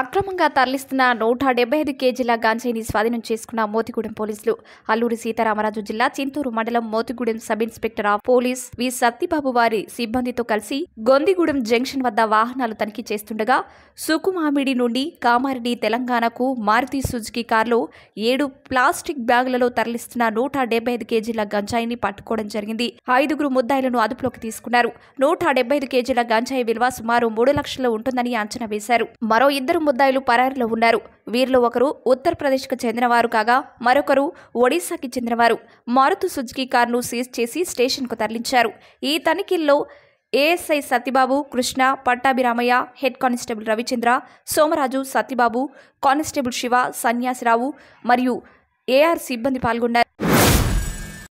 అక్రమంగా తరలిస్తున్న నూట డెబ్బై ఐదు కేజీల గంజాయిని స్వాధీనం చేసుకున్న మోతిగూడెం పోలీసులు అల్లూరి సీతారామరాజు జిల్లా చింతూరు మండలం Motigudem sub inspector of police V Sattibabu వారి సిబ్బందితో కలిసి గొందిగూడెం జంక్షన్ వద్ద వాహనాలు తనిఖీ చేస్తుండగా సుకుమామిడి నుండి కామారెడ్డి తెలంగాణకు మారుతి సుజుకి కారులో ఏడు ప్లాస్టిక్ బ్యాగులలో తరలిస్తున్న నూట డెబ్బై ఐదు కేజీల గంజాయిని పట్టుకోవడం జరిగింది ఐదుగురు ముద్దాయిలను అదుపులోకి తీసుకున్నారు నూట డెబ్బై ఐదు కేజీల గంజాయి విలువ సుమారు మూడు లక్షలు ఉంటుందని అంచనా వేశారు మరో ఇద్దరు ముగ్గురు ముద్దాయిలు పరారిలో ఉన్నారు వీరిలో ఒకరు ఉత్తరప్రదేశ్కు చెందినవారు కాగా మరొకరు ఒడిశాకి చెందినవారు మారుతు సుజుకి కారును సీజ్ చేసి స్టేషన్కు తరలించారు ఈ తనిఖీల్లో ASI Satyababu Krishna Pattabhiramayya head constable Ravichandra Somaraju Satyababu constable Shiva Sanyasirao మరియు ఏఆర్ సిబ్బంది పాల్గొన్నారు